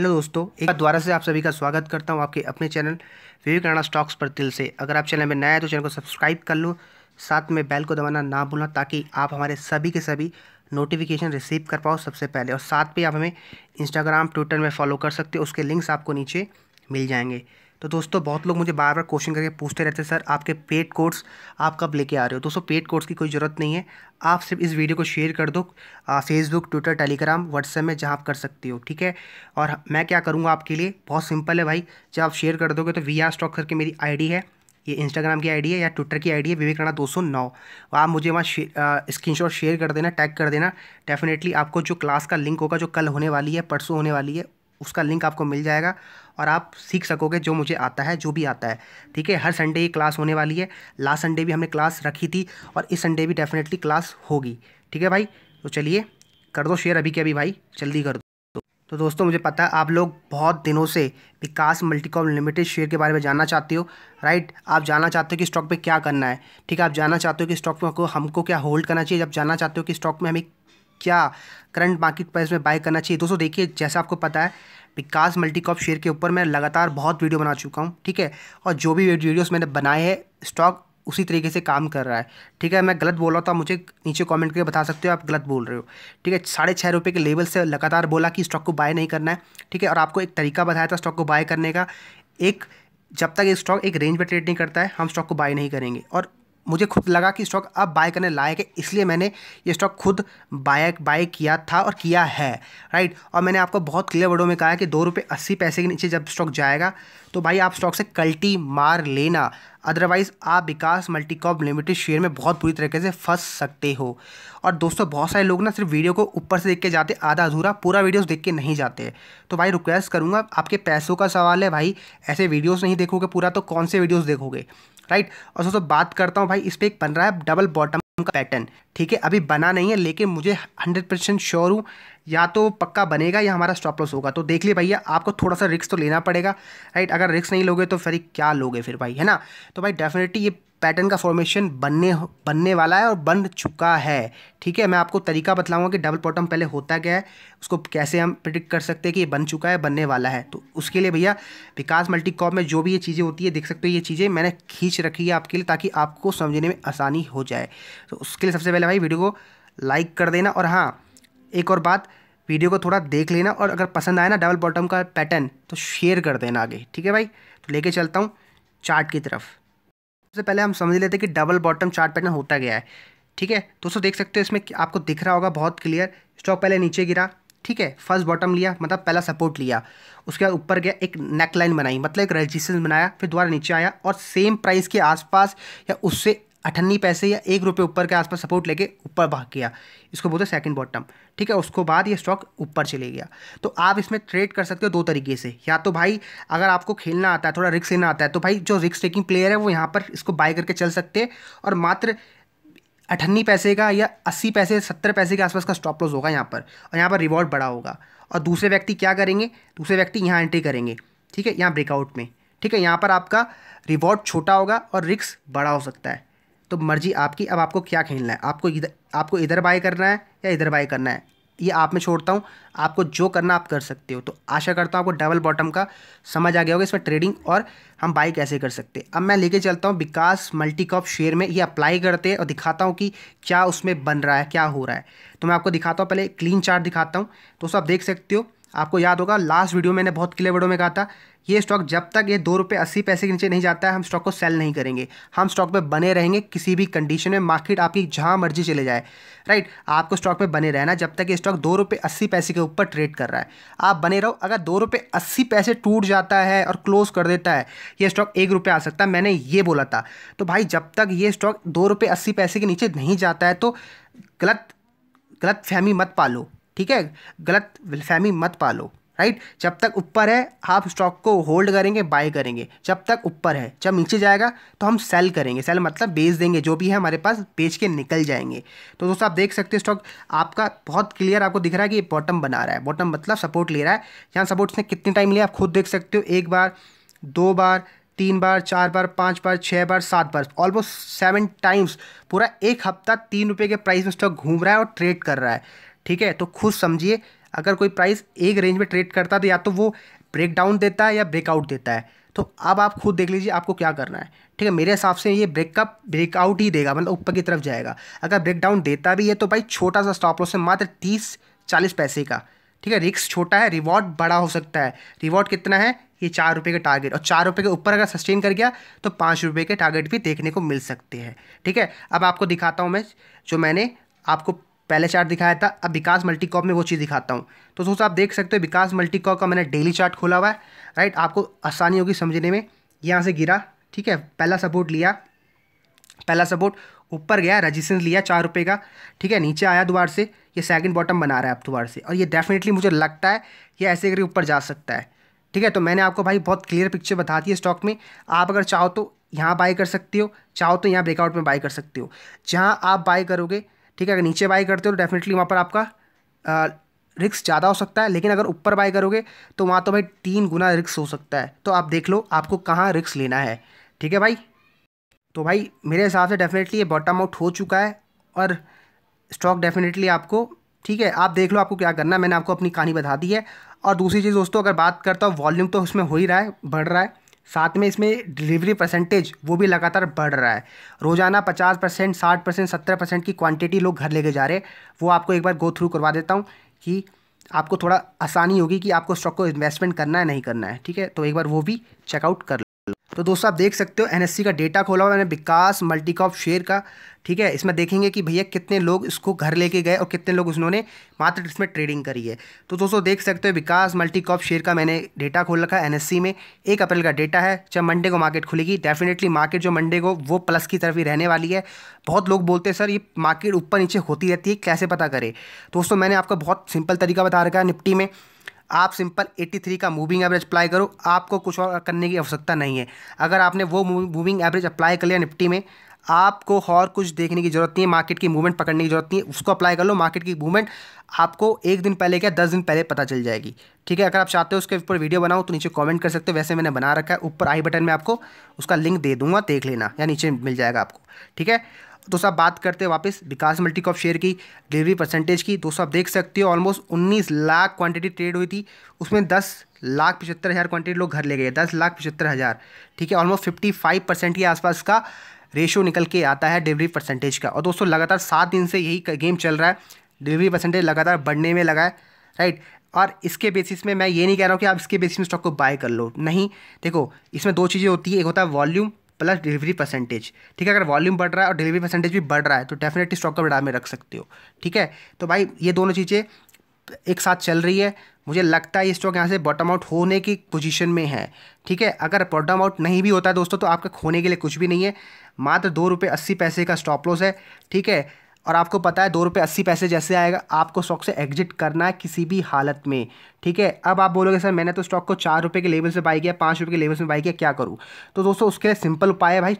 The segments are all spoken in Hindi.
हेलो दोस्तों एक बार द्वारा से आप सभी का स्वागत करता हूं आपके अपने चैनल विवेक राणा स्टॉक्स पर दिल से अगर आप चैनल में नया है तो चैनल को सब्सक्राइब कर लो साथ में बेल को दबाना ना भूलना ताकि आप हमारे सभी के सभी नोटिफिकेशन रिसीव कर पाओ सबसे पहले और साथ में आप हमें इंस्टाग्राम ट्विटर में फॉलो कर सकते हो उसके लिंक्स आपको नीचे मिल जाएंगे तो दोस्तों बहुत लोग मुझे बार बार क्वेश्चन करके पूछते रहते हैं सर आपके पेड कोर्स आप कब लेके आ रहे हो दोस्तों पेड कोर्स की कोई ज़रूरत नहीं है आप सिर्फ इस वीडियो को शेयर कर दो फेसबुक ट्विटर टेलीग्राम व्हाट्सएप में जहाँ आप कर सकती हो ठीक है और मैं क्या करूँगा आपके लिए बहुत सिंपल है भाई जब आप शेयर कर दोगे तो वी आर स्टॉक करके मेरी आई है ये इंस्टाग्राम की आईडी है या ट्विटर की आईडी है विवेक राणा दो सौ नौ तो आप मुझे वहाँ स्क्रीन शॉट शेयर कर देना टैग कर देना डेफिनेटली आपको जो क्लास का लिंक होगा जो कल होने वाली है परसों होने वाली है उसका लिंक आपको मिल जाएगा और आप सीख सकोगे जो मुझे आता है जो भी आता है ठीक है हर संडे ये क्लास होने वाली है लास्ट संडे भी हमने क्लास रखी थी और इस संडे भी डेफिनेटली क्लास होगी ठीक है भाई तो चलिए कर दो शेयर अभी के अभी भाई जल्दी कर दो तो दोस्तों मुझे पता है आप लोग बहुत दिनों से विकास मल्टीकॉम लिमिटेड शेयर के बारे में जानना चाहते हो राइट आप जानना चाहते हो कि स्टॉक पे क्या करना है ठीक है आप जानना चाहते हो कि स्टॉक में हमको हमको क्या होल्ड करना चाहिए जब जानना चाहते हो कि स्टॉक में हमें क्या करंट मार्केट प्राइस में बाय करना चाहिए दोस्तों देखिए जैसा आपको पता है विकास मल्टीकॉप शेयर के ऊपर मैं लगातार बहुत वीडियो बना चुका हूँ ठीक है और जो भी वीडियोज़ मैंने बनाए हैं स्टॉक उसी तरीके से काम कर रहा है ठीक है मैं गलत बोल रहा था तो मुझे नीचे कमेंट करके बता सकते हो आप गलत बोल रहे हो ठीक है साढ़े छः रुपये के लेवल से लगातार बोला कि स्टॉक को बाय नहीं करना है ठीक है और आपको एक तरीका बताया था स्टॉक को बाय करने का एक जब तक ये स्टॉक एक रेंज पर ट्रेड नहीं करता है हम स्टॉक को बाय नहीं करेंगे और मुझे खुद लगा कि स्टॉक अब बाय करने लायक है इसलिए मैंने ये स्टॉक खुद बाय बाय किया था और किया है राइट और मैंने आपको बहुत क्लियर वर्डों में कहा कि दो रुपये अस्सी पैसे के नीचे जब स्टॉक जाएगा तो भाई आप स्टॉक से कल्टी मार लेना अदरवाइज़ आप विकास मल्टीकॉप लिमिटेड शेयर में बहुत बुरी तरीके से फंस सकते हो और दोस्तों बहुत सारे लोग ना सिर्फ वीडियो को ऊपर से देख के जाते आधा अधूरा पूरा वीडियोस देख के नहीं जाते तो भाई रिक्वेस्ट करूँगा आपके पैसों का सवाल है भाई ऐसे वीडियोस नहीं देखोगे पूरा तो कौन से वीडियोस देखोगे राइट और दोस्तों बात करता हूँ भाई इस पर एक बन रहा है डबल बॉटम का पैटर्न ठीक है अभी बना नहीं है लेकिन मुझे हंड्रेड परसेंट श्योर हूँ या तो पक्का बनेगा या हमारा स्टॉप लॉस होगा तो देख लिए भैया आपको थोड़ा सा रिस्क तो लेना पड़ेगा राइट अगर रिस्क नहीं लोगे तो फिर क्या लोगे फिर भाई है ना तो भाई डेफिनेटली ये पैटर्न का फॉर्मेशन बनने बनने वाला है और बन चुका है ठीक है मैं आपको तरीका बताऊंगा कि डबल बॉटम पहले होता क्या है उसको कैसे हम प्रिडिक्ट कर सकते हैं कि ये बन चुका है बनने वाला है तो उसके लिए भैया विकास मल्टीकॉप में जो भी ये चीज़ें होती है देख सकते हो ये चीज़ें मैंने खींच रखी है आपके लिए ताकि आपको समझने में आसानी हो जाए तो उसके लिए सबसे पहले भाई वीडियो को लाइक कर देना और हाँ एक और बात वीडियो को थोड़ा देख लेना और अगर पसंद आए ना डबल बॉटम का पैटर्न तो शेयर कर देना आगे ठीक है भाई तो लेके चलता हूँ चार्ट की तरफ सबसे पहले हम समझ लेते हैं कि डबल बॉटम चार्ट पैटर्न होता गया है ठीक है तो दोस्तों देख सकते हो इसमें आपको दिख रहा होगा बहुत क्लियर स्टॉक पहले नीचे गिरा ठीक है फर्स्ट बॉटम लिया मतलब पहला सपोर्ट लिया उसके बाद ऊपर गया एक नेक लाइन बनाई मतलब एक रेजिस्टेंस बनाया फिर दोबारा नीचे आया और सेम प्राइस के आसपास या उससे अठन्नी पैसे या एक रुपये ऊपर के आसपास सपोर्ट लेके ऊपर भाग गया इसको बोलते हैं सेकंड बॉटम ठीक है उसको बाद ये स्टॉक ऊपर चले गया तो आप इसमें ट्रेड कर सकते हो दो तरीके से या तो भाई अगर आपको खेलना आता है थोड़ा रिक्स लेना आता है तो भाई जो रिक्स टेकिंग प्लेयर है वो यहाँ पर इसको बाय करके चल सकते हैं और मात्र अठन्नी पैसे का या अस्सी पैसे सत्तर पैसे के आसपास का स्टॉप लॉस होगा यहाँ पर और यहाँ पर रिवॉर्ड बड़ा होगा और दूसरे व्यक्ति क्या करेंगे दूसरे व्यक्ति यहाँ एंट्री करेंगे ठीक है यहाँ ब्रेकआउट में ठीक है यहाँ पर आपका रिवॉर्ड छोटा होगा और रिक्स बड़ा हो सकता है तो मर्जी आपकी अब आपको क्या खेलना है आपको इधर आपको इधर बाय करना है या इधर बाय करना है ये आप में छोड़ता हूँ आपको जो करना आप कर सकते हो तो आशा करता हूँ आपको डबल बॉटम का समझ आ गया होगा इसमें ट्रेडिंग और हम बाई कैसे कर सकते हैं अब मैं लेके चलता हूँ विकास मल्टी कॉप शेयर में ये अप्लाई करते हैं और दिखाता हूँ कि क्या उसमें बन रहा है क्या हो रहा है तो मैं आपको दिखाता हूँ पहले क्लीन चार्ट दिखाता हूँ तो आप देख सकते हो आपको याद होगा लास्ट वीडियो मैंने बहुत क्लियर वीडियो में कहा था ये स्टॉक जब तक ये दो रुपये अस्सी पैसे के नीचे नहीं जाता है हम स्टॉक को सेल नहीं करेंगे हम स्टॉक पे बने रहेंगे किसी भी कंडीशन में मार्केट आपकी जहाँ मर्जी चले जाए राइट आपको स्टॉक पे बने रहना जब तक ये स्टॉक दो रुपये अस्सी पैसे के ऊपर ट्रेड कर रहा है आप बने रहो अगर दो रुपये अस्सी पैसे टूट जाता है और क्लोज कर देता है ये स्टॉक एक रुपये आ सकता है मैंने ये बोला था तो भाई जब तक ये स्टॉक दो रुपये अस्सी पैसे के नीचे नहीं जाता है तो गलत गलत फहमी मत पालो ठीक है गलत फहमी मत पालो राइट जब तक ऊपर है आप स्टॉक को होल्ड करेंगे बाय करेंगे जब तक ऊपर है जब नीचे जाएगा तो हम सेल करेंगे सेल मतलब बेच देंगे जो भी है हमारे पास बेच के निकल जाएंगे तो दोस्तों आप देख सकते हो स्टॉक आपका बहुत क्लियर आपको दिख रहा है कि बॉटम बना रहा है बॉटम मतलब सपोर्ट ले रहा है यहाँ सपोर्ट ने कितने टाइम लिया आप खुद देख सकते हो एक बार दो बार तीन बार चार बार पाँच बार छः बार सात बार ऑलमोस्ट सेवन टाइम्स पूरा एक हफ्ता तीन रुपये के प्राइस में स्टॉक घूम रहा है और ट्रेड कर रहा है ठीक है तो खुद समझिए अगर कोई प्राइस एक रेंज में ट्रेड करता है तो या तो वो ब्रेक डाउन देता है या ब्रेकआउट देता है तो अब आप खुद देख लीजिए आपको क्या करना है ठीक है मेरे हिसाब से ये ब्रेकअप ब्रेकआउट ही देगा मतलब ऊपर की तरफ जाएगा अगर ब्रेकडाउन देता भी है तो भाई छोटा सा स्टॉप लॉस है मात्र तीस चालीस पैसे का ठीक है रिक्स छोटा है रिवॉर्ड बड़ा हो सकता है रिवॉर्ड कितना है ये चार रुपये का टारगेट और चार रुपये के ऊपर अगर सस्टेन कर गया तो पाँच रुपये के टारगेट भी देखने को मिल सकते हैं ठीक है अब आपको दिखाता हूँ मैं जो मैंने आपको पहले चार्ट दिखाया था अब विकास मल्टीकॉप में वो चीज़ दिखाता हूँ तो दोस्तों आप देख सकते हो विकास मल्टीकॉप का मैंने डेली चार्ट खोला हुआ है राइट आपको आसानी होगी समझने में यहाँ से गिरा ठीक है पहला सपोर्ट लिया पहला सपोर्ट ऊपर गया रजिस्टेंस लिया चार रुपये का ठीक है नीचे आया दोबार से ये सेकंड बॉटम बना रहा है अब दोबार से और ये डेफिनेटली मुझे लगता है ये ऐसे करके ऊपर जा सकता है ठीक है तो मैंने आपको भाई बहुत क्लियर पिक्चर बता दी है स्टॉक में आप अगर चाहो तो यहाँ बाई कर सकते हो चाहो तो यहाँ ब्रेकआउट में बाई कर सकते हो जहाँ आप बाई करोगे ठीक है अगर नीचे बाई करते हो तो डेफिनेटली वहाँ पर आपका रिक्स ज़्यादा हो सकता है लेकिन अगर ऊपर बाई करोगे तो वहाँ तो भाई तीन गुना रिक्स हो सकता है तो आप देख लो आपको कहाँ रिक्स लेना है ठीक है भाई तो भाई मेरे हिसाब से डेफिनेटली ये बॉटम आउट हो चुका है और स्टॉक डेफिनेटली आपको ठीक है आप देख लो आपको क्या करना है मैंने आपको अपनी कहानी बता दी है और दूसरी चीज़ दोस्तों अगर बात करता हूँ वॉल्यूम तो उसमें हो ही रहा है बढ़ रहा है साथ में इसमें डिलीवरी परसेंटेज वो भी लगातार बढ़ रहा है रोज़ाना पचास परसेंट साठ परसेंट सत्तर परसेंट की क्वांटिटी लोग घर लेके जा रहे हैं वो आपको एक बार गो थ्रू करवा देता हूँ कि आपको थोड़ा आसानी होगी कि आपको स्टॉक को इन्वेस्टमेंट करना है नहीं करना है ठीक है तो एक बार वो भी चेकआउट कर तो दोस्तों आप देख सकते हो एनएससी का डेटा खोला हुआ मैंने विकास मल्टीकॉप शेयर का ठीक है इसमें देखेंगे कि भैया कितने लोग इसको घर लेके गए और कितने लोग उन्होंने मात्र इसमें ट्रेडिंग करी है तो दोस्तों देख सकते हो विकास मल्टीकॉप शेयर का मैंने डेटा खोल रखा है एन में एक अप्रैल का डेटा है जब मंडे को मार्केट खुलेगी डेफिनेटली मार्केट जो मंडे को वो प्लस की तरफ ही रहने वाली है बहुत लोग बोलते हैं सर ये मार्केट ऊपर नीचे होती रहती है कैसे पता करें तो दोस्तों मैंने आपका बहुत सिंपल तरीका बता रखा है निपटी में आप सिंपल 83 का मूविंग एवरेज अप्लाई करो आपको कुछ और करने की आवश्यकता नहीं है अगर आपने वो मूविंग एवरेज अप्लाई कर लिया निफ्टी में आपको और कुछ देखने की जरूरत नहीं है मार्केट की मूवमेंट पकड़ने की जरूरत नहीं है उसको अप्लाई कर लो मार्केट की मूवमेंट आपको एक दिन पहले क्या दस दिन पहले पता चल जाएगी ठीक है अगर आप चाहते हो उसके ऊपर वीडियो बनाओ तो नीचे कमेंट कर सकते हो वैसे मैंने बना रखा है ऊपर आई बटन में आपको उसका लिंक दे दूंगा देख लेना या नीचे मिल जाएगा आपको ठीक है दोस्तों आप बात करते हैं वापस विकास मल्टीकॉप शेयर की डिलीवरी परसेंटेज की दोस्तों आप देख सकते हो ऑलमोस्ट उन्नीस लाख क्वांटिटी ट्रेड हुई थी उसमें दस लाख पचहत्तर हज़ार क्वांटिटी लोग घर ले गए दस लाख पचहत्तर हज़ार ठीक है ऑलमोस्ट फिफ्टी फाइव परसेंट के आसपास का रेशो निकल के आता है डिलीवरी परसेंटेज का और दोस्तों लगातार सात दिन से यही गेम चल रहा है डिलीवरी परसेंटेज लगातार बढ़ने में लगा है राइट और इसके बेसिस में मैं ये नहीं कह रहा हूँ कि आप इसके बेसिस में स्टॉक को बाय कर लो नहीं देखो इसमें दो चीज़ें होती है एक होता है वॉल्यूम प्लस डिलीवरी परसेंटेज ठीक है अगर वॉल्यूम बढ़ रहा है और डिलीवरी परसेंटेज भी बढ़ रहा है तो डेफिनेटली स्टॉक को बढ़ा में रख सकते हो ठीक है तो भाई ये दोनों चीज़ें एक साथ चल रही है मुझे लगता है ये स्टॉक यहाँ से बॉटम आउट होने की पोजीशन में है ठीक है अगर बॉटम आउट नहीं भी होता है दोस्तों तो आपका खोने के लिए कुछ भी नहीं है मात्र दो रुपये अस्सी पैसे का स्टॉप लॉस है ठीक है और आपको पता है दो रुपये अस्सी पैसे जैसे आएगा आपको स्टॉक से एग्जिट करना है किसी भी हालत में ठीक है अब आप बोलोगे सर मैंने तो स्टॉक को चार रुपये के लेवल से बाई किया पाँच रुपये के लेवल से बाई किया क्या करूँ तो दोस्तों उसके लिए सिंपल उपाय है भाई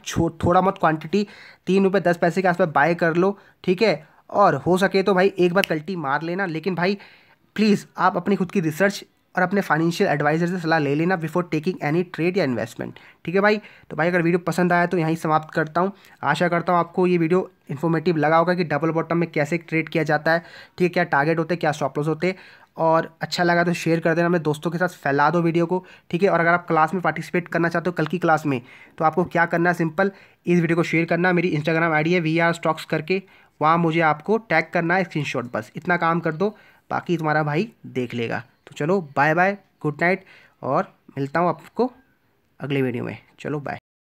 थोड़ा बहुत क्वांटिटी तीन रुपये दस पैसे के आसपास बाय कर लो ठीक है और हो सके तो भाई एक बार कल्टी मार लेना लेकिन भाई प्लीज़ आप अपनी खुद की रिसर्च और अपने फाइनेंशियल एडवाइजर से सलाह ले लेना बिफोर टेकिंग एनी ट्रेड या इन्वेस्टमेंट ठीक है भाई तो भाई अगर वीडियो पसंद आया तो यहीं समाप्त करता हूँ आशा करता हूँ आपको ये वीडियो इन्फॉर्मेटिव लगा होगा कि डबल बॉटम में कैसे ट्रेड किया जाता है ठीक है क्या टारगेट होते हैं क्या स्टॉपलॉस होते हैं और अच्छा लगा तो शेयर कर देना अपने दोस्तों के साथ फैला दो वीडियो को ठीक है और अगर आप क्लास में पार्टिसिपेट करना चाहते हो कल की क्लास में तो आपको क्या करना है सिंपल इस वीडियो को शेयर करना मेरी इंस्टाग्राम आईडी है वी आर स्टॉक्स करके वहाँ मुझे आपको टैग करना है स्क्रीनशॉट बस इतना काम कर दो बाकी तुम्हारा भाई देख लेगा तो चलो बाय बाय गुड नाइट और मिलता हूँ आपको अगले वीडियो में चलो बाय